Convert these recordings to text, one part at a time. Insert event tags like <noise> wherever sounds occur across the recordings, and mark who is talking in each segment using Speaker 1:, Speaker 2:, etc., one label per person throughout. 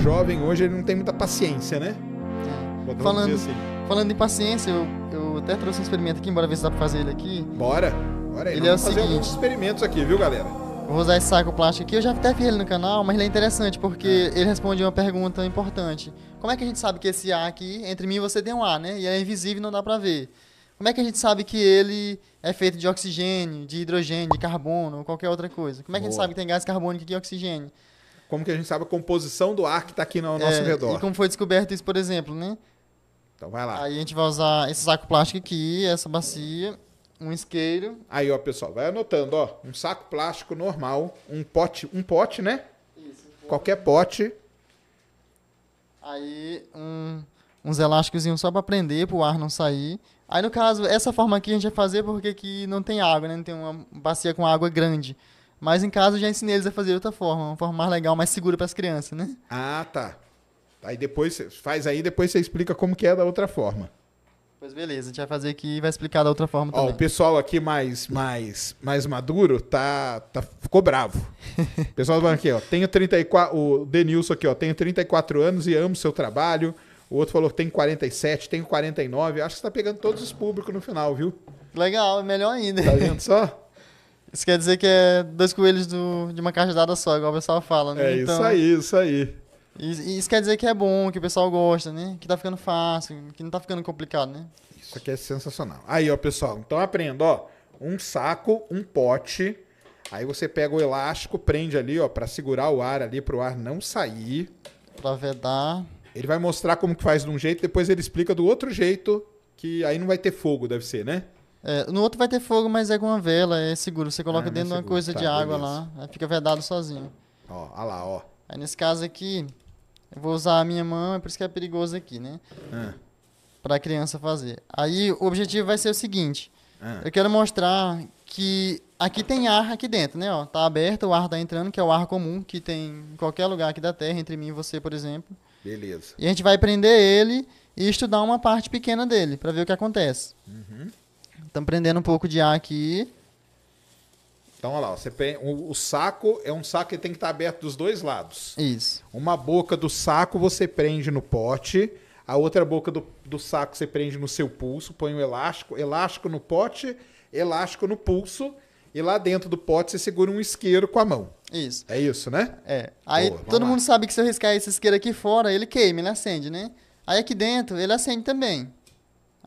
Speaker 1: jovem hoje ele não tem muita paciência, né? Vamos falando, assim. falando em paciência, eu, eu até trouxe um experimento aqui, embora ver se dá pra fazer ele aqui. Bora! Bora aí, ele vamos é o fazer seguinte, alguns experimentos aqui, viu, galera? Vou usar esse saco plástico aqui, eu já até vi ele no canal, mas ele é interessante porque é. ele responde uma pergunta importante. Como é que a gente sabe que esse A aqui, entre mim e você tem um A, né? E é invisível e não dá pra ver. Como é que a gente sabe que ele é feito de oxigênio, de hidrogênio, de carbono ou qualquer outra coisa? Como é que Boa. a gente sabe que tem gás carbônico e oxigênio? como que a gente sabe a composição do ar que está aqui no nosso é, redor. E como foi descoberto isso, por exemplo, né? Então vai lá. Aí a gente vai usar esse saco plástico aqui, essa bacia, um isqueiro. Aí, ó, pessoal, vai anotando, ó.
Speaker 2: Um saco plástico normal, um pote, um pote, né? Isso. Qualquer pote.
Speaker 1: Aí um, uns elásticos só para prender, para o ar não sair. Aí, no caso, essa forma aqui a gente vai fazer porque aqui não tem água, né? Não tem uma bacia com água grande. Mas em casa eu já ensinei eles a fazer de outra forma, uma forma mais legal, mais segura para as crianças, né?
Speaker 2: Ah, tá. Aí depois faz aí, depois você explica como que é da outra forma. Pois beleza, a gente vai fazer aqui e vai explicar da outra forma também. Ó, o pessoal aqui mais mais mais maduro tá, tá ficou bravo. O pessoal falando aqui, ó, tenho 34, o Denilson aqui, ó, tenho 34 anos e amo seu trabalho. O outro falou que tem 47, tenho 49. Acho que você
Speaker 1: tá pegando todos os públicos no final, viu? Legal, é melhor ainda. Tá vendo só? <laughs> Isso quer dizer que é dois coelhos do, de uma cajadada só, igual o pessoal fala, né? É então, isso aí,
Speaker 2: isso aí.
Speaker 1: Isso quer dizer que é bom, que o pessoal gosta, né? Que tá ficando fácil, que não tá ficando complicado, né?
Speaker 2: Isso aqui é sensacional. Aí, ó, pessoal, então aprenda, ó. Um saco, um pote. Aí você pega o elástico, prende ali, ó, para segurar o ar ali, para o ar não sair. Pra vedar. Ele vai mostrar como que faz de um jeito, depois ele explica do outro jeito,
Speaker 1: que aí não vai ter fogo, deve ser, né? É, no outro vai ter fogo, mas é com uma vela, é seguro. Você coloca é, é dentro de uma coisa tá, de água beleza. lá, aí fica vedado sozinho. Ó, olha lá, ó. Aí nesse caso aqui, eu vou usar a minha mão, é por isso que é perigoso aqui, né? Para é. Pra criança fazer. Aí o objetivo vai ser o seguinte: eu quero mostrar que aqui tem ar aqui dentro, né? Ó, tá aberto, o ar tá entrando, que é o ar comum que tem em qualquer lugar aqui da Terra, entre mim e você, por exemplo.
Speaker 2: Beleza. E
Speaker 1: a gente vai prender ele e estudar uma parte pequena dele, para ver o que acontece. Uhum. Estamos prendendo um pouco de ar aqui.
Speaker 2: Então, olha lá, você o, o, saco é um saco que tem que estar tá aberto dos dois lados. Isso. Uma boca do saco você prende no pote, a outra boca do, do saco você prende no seu pulso, põe o um elástico, elástico no pote, elástico no pulso, e lá dentro do pote você
Speaker 1: segura um isqueiro com a mão. Isso.
Speaker 2: É isso, né? É. Aí Boa, todo
Speaker 1: mundo lá. sabe que se eu riscar esse isqueiro aqui fora, ele queima, ele acende, né? Aí aqui dentro, ele acende também.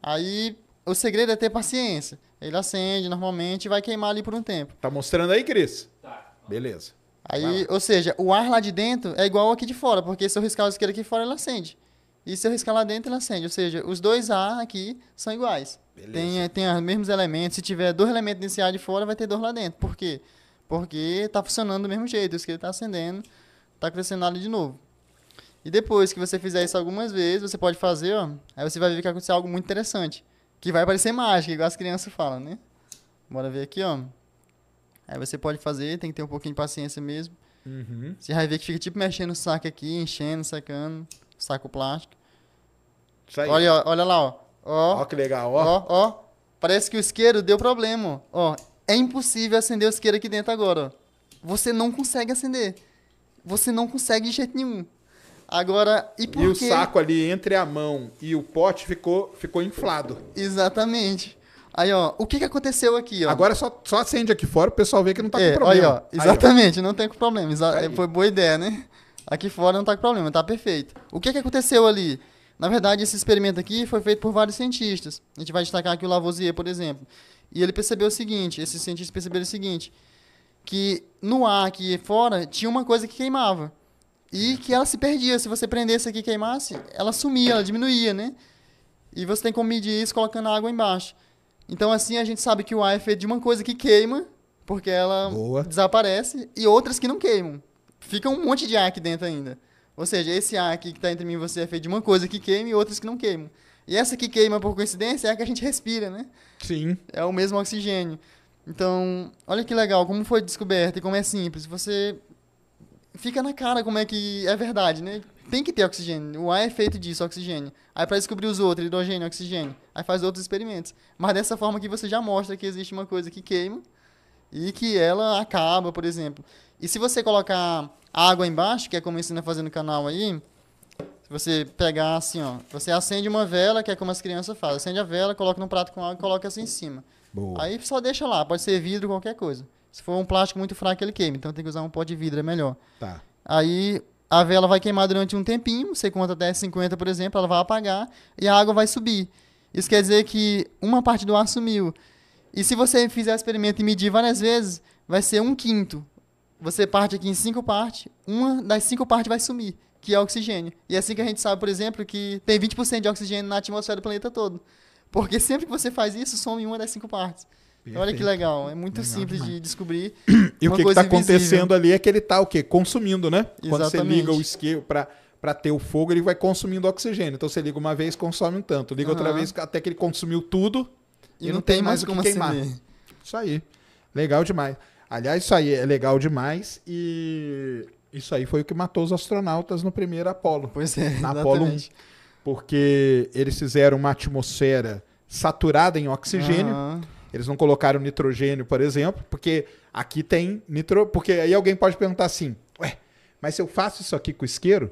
Speaker 1: Aí o segredo é ter paciência. Ele acende normalmente e vai queimar ali por um tempo. Tá mostrando aí, Cris? Tá. Beleza. Aí, ou seja, o ar lá de dentro é igual aqui de fora, porque se eu riscar o isqueiro aqui fora, ele acende. E se eu riscar lá dentro, ele acende. Ou seja, os dois ar aqui são iguais. Beleza. Tem, eh, tem os mesmos elementos. Se tiver dois elementos nesse ar de fora, vai ter dois lá dentro. Por quê? Porque tá funcionando do mesmo jeito. O isqueiro tá acendendo, tá crescendo ali de novo. E depois que você fizer isso algumas vezes, você pode fazer, ó. Aí você vai ver que aconteceu algo muito interessante. Que vai parecer mágica, igual as crianças falam, né? Bora ver aqui, ó. Aí você pode fazer, tem que ter um pouquinho de paciência mesmo. Uhum. Você vai ver que fica tipo mexendo o saco aqui, enchendo, sacando, saco plástico. Isso aí. Olha, olha lá, ó. Ó, ó que legal, ó. ó. Ó, Parece que o isqueiro deu problema, ó. É impossível acender o isqueiro aqui dentro agora, ó. Você não consegue acender. Você não consegue de jeito nenhum. Agora, e por E o saco
Speaker 2: ali entre a mão e o pote ficou, ficou inflado.
Speaker 1: Exatamente. Aí, ó, o que, que aconteceu aqui, ó? Agora só, só acende aqui fora, o pessoal vê que não tá é, com problema. Aí, ó, exatamente, aí, ó. não tem problema. Exa aí. Foi boa ideia, né? Aqui fora não tá com problema, tá perfeito. O que, que aconteceu ali? Na verdade, esse experimento aqui foi feito por vários cientistas. A gente vai destacar aqui o Lavoisier, por exemplo. E ele percebeu o seguinte, esses cientistas perceberam o seguinte, que no ar aqui fora tinha uma coisa que queimava. E que ela se perdia. Se você prendesse aqui e queimasse, ela sumia, ela diminuía, né? E você tem como medir isso colocando água embaixo. Então, assim, a gente sabe que o ar é feito de uma coisa que queima, porque ela Boa. desaparece, e outras que não queimam. Fica um monte de ar aqui dentro ainda. Ou seja, esse ar aqui que está entre mim e você é feito de uma coisa que queima e outras que não queimam. E essa que queima, por coincidência, é a que a gente respira, né? Sim. É o mesmo oxigênio. Então, olha que legal, como foi descoberta e como é simples. Você fica na cara como é que é verdade, né? Tem que ter oxigênio. O ar é feito disso, oxigênio. Aí para descobrir os outros, hidrogênio, oxigênio. Aí faz outros experimentos. Mas dessa forma que você já mostra que existe uma coisa que queima e que ela acaba, por exemplo. E se você colocar água embaixo, que é como ensina a fazer no canal aí, se você pegar assim, ó, você acende uma vela, que é como as crianças fazem. Acende a vela, coloca num prato com água e coloca assim em cima. Boa. Aí só deixa lá, pode ser vidro, qualquer coisa. Se for um plástico muito fraco, ele queima. Então tem que usar um pó de vidro, é melhor. Tá. Aí a vela vai queimar durante um tempinho, você conta até 50, por exemplo, ela vai apagar e a água vai subir. Isso quer dizer que uma parte do ar sumiu. E se você fizer o experimento e medir várias vezes, vai ser um quinto. Você parte aqui em cinco partes, uma das cinco partes vai sumir, que é oxigênio. E é assim que a gente sabe, por exemplo, que tem 20% de oxigênio na atmosfera do planeta todo. Porque sempre que você faz isso, some uma das cinco partes. Perfeito. Olha que legal, é muito legal simples demais. de descobrir. <clears throat> E o que está acontecendo
Speaker 2: ali é que ele está o quê? Consumindo, né? Exatamente. Quando você liga o isqueiro para para ter o fogo, ele vai consumindo oxigênio. Então você liga uma vez, consome um tanto. Liga uhum. outra vez, até que ele consumiu tudo e, e não, não, tem, mais, mais o que queimar. Acender. Isso aí. Legal demais. Aliás, isso aí é legal demais e isso aí foi o que matou os astronautas no primeiro Apolo. Pois é, na Apolo 1. Porque eles fizeram uma atmosfera saturada em oxigênio. Uhum eles não colocaram nitrogênio, por exemplo, porque aqui tem nitro. Porque aí alguém pode perguntar assim: ué, mas se eu faço isso aqui com isqueiro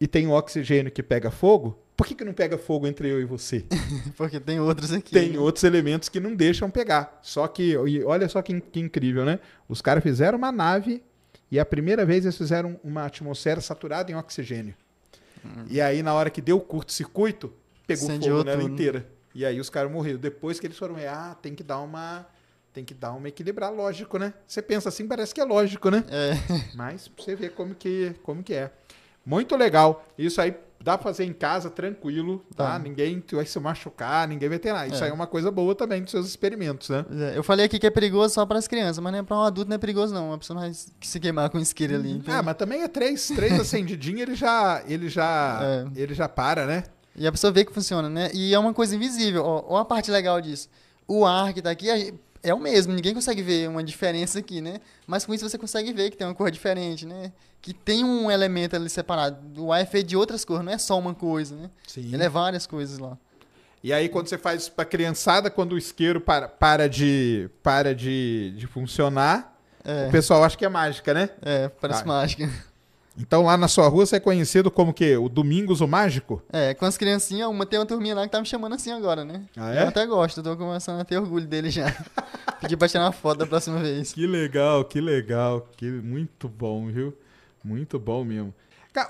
Speaker 2: e tem o oxigênio que pega fogo, por que, que não pega fogo entre eu e você? <laughs> Porque tem outros aqui. Tem né? outros elementos que não deixam pegar. Só que, olha só que, que incrível, né? Os caras fizeram uma nave e a primeira vez eles fizeram uma atmosfera saturada em oxigênio. Hum. E aí, na hora que deu curto-circuito, pegou fogo nela né? inteira. E aí os caras morreram. Depois que eles foram, é, ah, tem que dar uma. Tem que dar uma equilibrar, lógico, né? Você pensa assim, parece que é lógico, né? É. <laughs> Mas você vê como que, como que é. Muito legal. Isso aí dá pra fazer em casa tranquilo, tá? tá. Ninguém vai se machucar, ninguém
Speaker 1: vai ter nada. Isso é. aí é uma coisa boa também dos seus experimentos, né? É. Eu falei aqui que é perigoso só para as crianças, mas nem é para um adulto não é perigoso não. Uma pessoa não vai se queimar com isqueira ali. Então... Ah, mas também é três, três acendidinhos, assim, ele já, ele já, <laughs> é. ele já para, né? E a pessoa vê que funciona, né? E é uma coisa invisível. Ó, ó a parte legal disso. O ar que tá aqui é o mesmo, ninguém consegue ver uma diferença aqui, né? Mas com isso você consegue ver que tem uma cor diferente, né? Que tem um elemento ali separado. O ar é feito de outras cores, não é só uma coisa, né? Sim. Ele é várias coisas lá. E aí quando você faz para criançada, quando o isqueiro
Speaker 2: para, para de para de, de funcionar,
Speaker 1: é. o pessoal acha que é mágica, né? É, parece ah. mágica.
Speaker 2: Então lá na sua rua você é conhecido como que o Domingos o Mágico?
Speaker 1: É, com as criancinhas, uma tem uma turminha lá que tá me chamando assim agora, né? Ah, é? Eu até gosto, tô começando a ter orgulho dele já. <laughs> Pedi pra tirar uma foto da próxima vez. Que legal, que legal. Que... Muito bom, viu? Muito bom mesmo.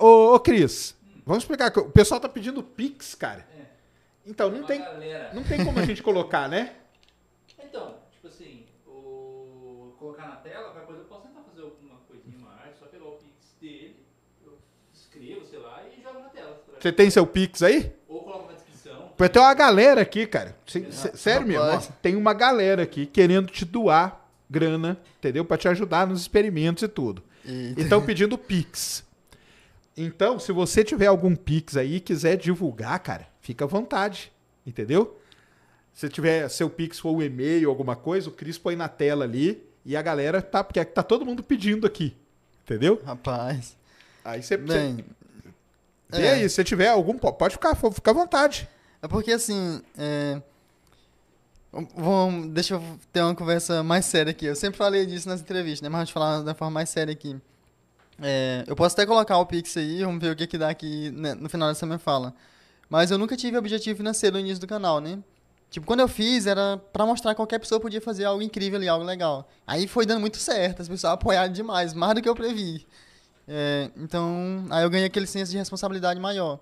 Speaker 2: Ô, ô Cris, vamos explicar. O pessoal tá pedindo Pix, cara. É. Então, não tem, não tem como a gente colocar, né? <laughs>
Speaker 1: Então, tipo assim, o... colocar na tela vai Você tem seu Pix aí? Ou coloca na descrição.
Speaker 2: Tem uma galera aqui, cara. Cê, cê, sério mesmo, tem uma galera aqui querendo te doar grana, entendeu? Para te ajudar nos experimentos e tudo. Então pedindo Pix. Então, se você tiver algum Pix aí e quiser divulgar, cara, fica à vontade, entendeu? Se tiver seu Pix ou um e-mail, alguma coisa, o Cris põe na tela ali e a galera tá, porque é tá todo mundo pedindo aqui, entendeu? Rapaz. Aí você, Bem, é. E aí,
Speaker 1: é. se tiver algum, pode ficar, fica à vontade. É porque assim. É... Vamos, deixa eu ter uma conversa mais séria aqui. Eu sempre falei disso nas entrevistas, né? Mas vamos falar da forma mais séria aqui. É, eu posso até colocar o Pix aí, vamos ver o que, que dá aqui né, no final dessa minha fala. Mas eu nunca tive objetivo financeiro no início do canal, né? Tipo, quando eu fiz, era para mostrar que qualquer pessoa podia fazer algo incrível ali, algo legal. Aí foi dando muito certo, as pessoas apoiaram demais, mais do que eu previ. É, então, aí eu ganhei aquele senso de responsabilidade maior.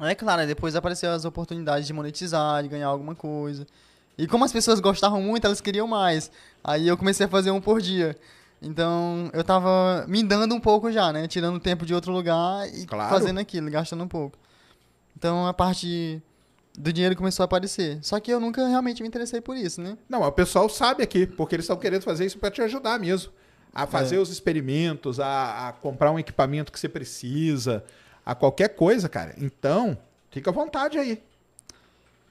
Speaker 1: É claro, depois apareceram as oportunidades de monetizar, de ganhar alguma coisa. E como as pessoas gostavam muito, elas queriam mais. Aí eu comecei a fazer um por dia. Então, eu tava me dando um pouco já, né? Tirando tempo de outro lugar e claro. fazendo aquilo, gastando um pouco. Então, a parte do dinheiro começou a aparecer. Só que eu nunca realmente me interessei por isso, né? Não, o pessoal sabe aqui, porque eles estão querendo fazer isso para te ajudar
Speaker 2: mesmo a fazer é. os experimentos, a, a, comprar um equipamento que você precisa,
Speaker 1: a qualquer coisa, cara. Então, fica à vontade aí.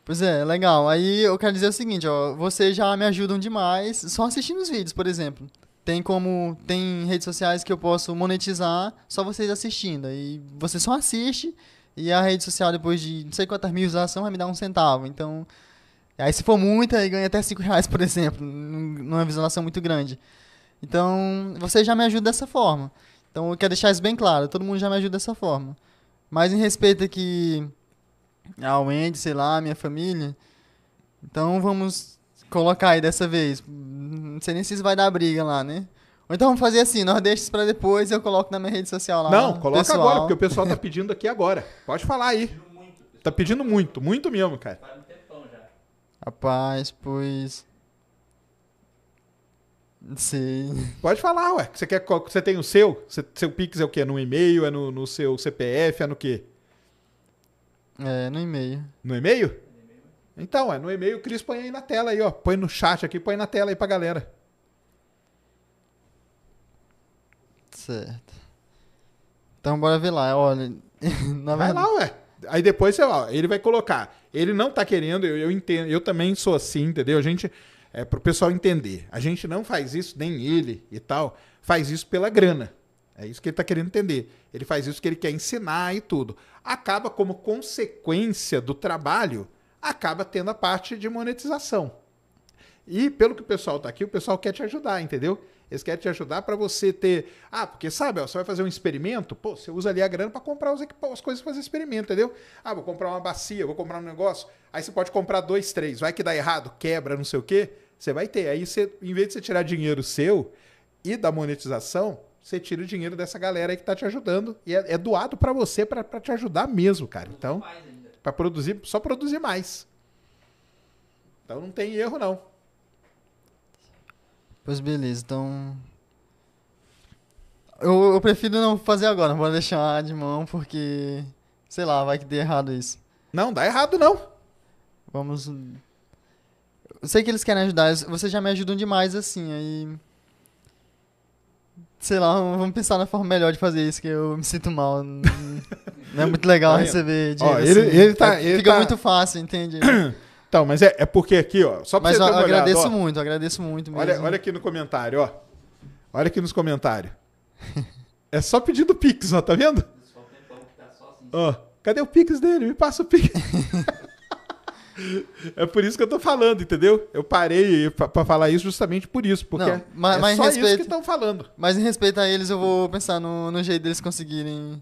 Speaker 1: Pois é, legal. Aí eu quero dizer o seguinte, ó, vocês já me ajudam demais só assistindo os vídeos, por exemplo. Tem como, tem redes sociais que eu posso monetizar só vocês assistindo. E você só assiste e a rede social depois de não sei quantas mil visualizações vai me dar um centavo. Então, aí se for muita, aí ganha até cinco reais, por exemplo, numa é visualização muito grande. Então, você já me ajuda dessa forma. Então, eu quero deixar isso bem claro. Todo mundo já me ajuda dessa forma. Mas em respeito aqui ao Andy, sei lá, minha família, então vamos colocar aí dessa vez. Não sei nem se isso vai dar briga lá, né? Ou então vamos fazer assim, nós deixamos para depois e eu coloco na minha rede social lá. Não, coloca pessoal. agora, porque o pessoal
Speaker 2: tá pedindo aqui agora. Pode falar aí. Tá pedindo muito, muito mesmo, cara. Rapaz, pois. Sim. Pode falar, ué. Você, quer, você tem o seu? Seu Pix é o quê? É no e-mail? É no, no seu CPF? É no quê? É, no e-mail. No e-mail? Então, é no e-mail, o Cris põe aí na tela aí, ó. Põe no chat aqui, põe na tela aí pra galera.
Speaker 1: Certo. Então bora ver lá, olha.
Speaker 2: <laughs> na vai verdade... lá, ué. Aí depois, sei lá, ele vai colocar. Ele não tá querendo, eu, eu entendo, eu também sou assim, entendeu? A gente é, para o pessoal entender. A gente não faz isso, nem ele e tal, faz isso pela grana. É isso que ele está querendo entender. Ele faz isso que ele quer ensinar e tudo. Acaba, como consequência do trabalho, acaba tendo a parte de monetização. E pelo que o pessoal está aqui, o pessoal quer te ajudar, entendeu? Eles querem te ajudar para você ter. Ah, porque sabe, ó, você vai fazer um experimento, pô, você usa ali a grana para comprar os, as coisas para fazer experimento, entendeu? Ah, vou comprar uma bacia, vou comprar um negócio. Aí você pode comprar dois, três, vai que dá errado, quebra, não sei o quê. Você vai ter. Aí, você, em vez de você tirar dinheiro seu e da monetização, você tira o dinheiro dessa galera aí que tá te ajudando. E é, é doado para você para te ajudar mesmo, cara. Então, para produzir, só produzir mais. Então não tem erro, não.
Speaker 1: Pois beleza, então. Eu, eu prefiro não fazer agora, vou deixar de mão, porque. Sei lá, vai que dê errado isso. Não, dá errado não. Vamos sei que eles querem ajudar, vocês já me ajudam demais assim, aí. Sei lá, vamos pensar na forma melhor de fazer isso, que eu me sinto mal. Não é muito legal aí, receber dinheiro. Ó, ele, assim. ele tá, é, ele Fica tá... muito fácil, entende? <coughs> Então,
Speaker 2: mas é, é porque aqui, ó. Só pra mas você eu, eu olhada, agradeço ó,
Speaker 1: muito, agradeço muito mesmo. Olha, olha aqui no comentário, ó.
Speaker 2: Olha aqui nos comentários. <laughs> é só pedindo Pix, ó, tá vendo? Tá ó, cadê o Pix dele? Me passa o Pix. <laughs> É por isso que eu tô falando, entendeu? Eu parei para falar isso justamente por isso, porque Não, mas, é só respeito, isso que
Speaker 1: estão falando. Mas em respeito a eles, eu vou pensar no, no jeito deles conseguirem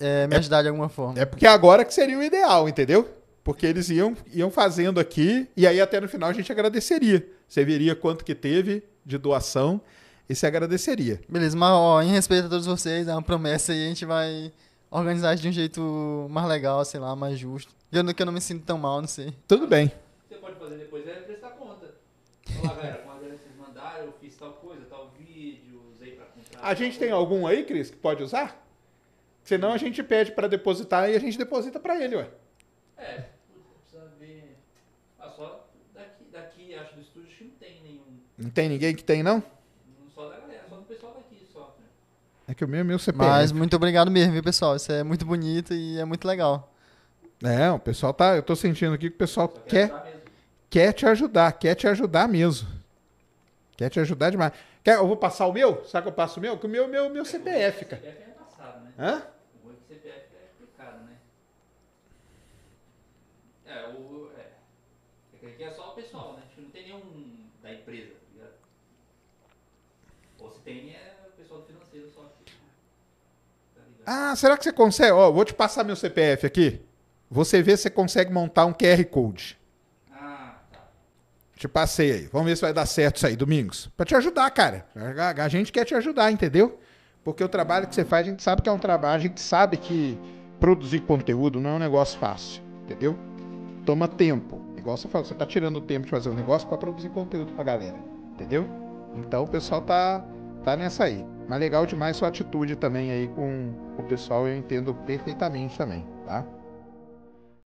Speaker 1: é, me é, ajudar de alguma forma. É porque
Speaker 2: agora que seria o ideal, entendeu? Porque eles iam, iam fazendo aqui, e aí até no final a gente agradeceria. Você veria quanto que teve de doação e se agradeceria.
Speaker 1: Beleza, mas ó, em respeito a todos vocês, é uma promessa e a gente vai organizar de um jeito mais legal, sei lá, mais justo. Eu, que eu não me sinto tão mal, não sei. Tudo bem.
Speaker 2: Você pode fazer depois é prestar conta. Olá, galera, é quando vocês mandaram, eu fiz tal coisa, tal vídeo, usei pra comprar. A gente tem algum aí, Cris, que pode usar? Senão a gente pede pra depositar e a gente deposita pra ele, ué.
Speaker 1: É, precisa ver. Ah, só daqui, daqui acho do estúdio que não tem nenhum. Não tem ninguém que tem, não? É que o meu é meu CPF. Mas muito obrigado mesmo, viu, pessoal? Isso é muito bonito e é muito legal. É, o pessoal tá. Eu tô sentindo aqui que o pessoal quer,
Speaker 2: quer te ajudar, quer te ajudar mesmo. Quer te ajudar demais. Quer, eu vou passar o meu? Sabe que eu passo o meu? Que o meu meu, meu CPF, cara. CPF
Speaker 1: é passado, né? Hã? O CPF é explicado, né? É, o. É. é aqui é só o pessoal, né? não tem nenhum da empresa, tá ligado? Ou se tem é
Speaker 2: ah, será que você consegue? Ó, vou te passar meu CPF aqui. Você vê se você consegue montar um QR Code. Ah. Tá. Te passei aí. Vamos ver se vai dar certo isso aí, Domingos. Pra te ajudar, cara. A, a gente quer te ajudar, entendeu? Porque o trabalho que você faz, a gente sabe que é um trabalho, a gente sabe que produzir conteúdo não é um negócio fácil, entendeu? Toma tempo. Igual você falou, você tá tirando tempo de fazer um negócio para produzir conteúdo pra galera, entendeu? Então o pessoal tá, tá nessa aí. Mas legal demais sua atitude também aí com o pessoal, eu entendo perfeitamente também, tá?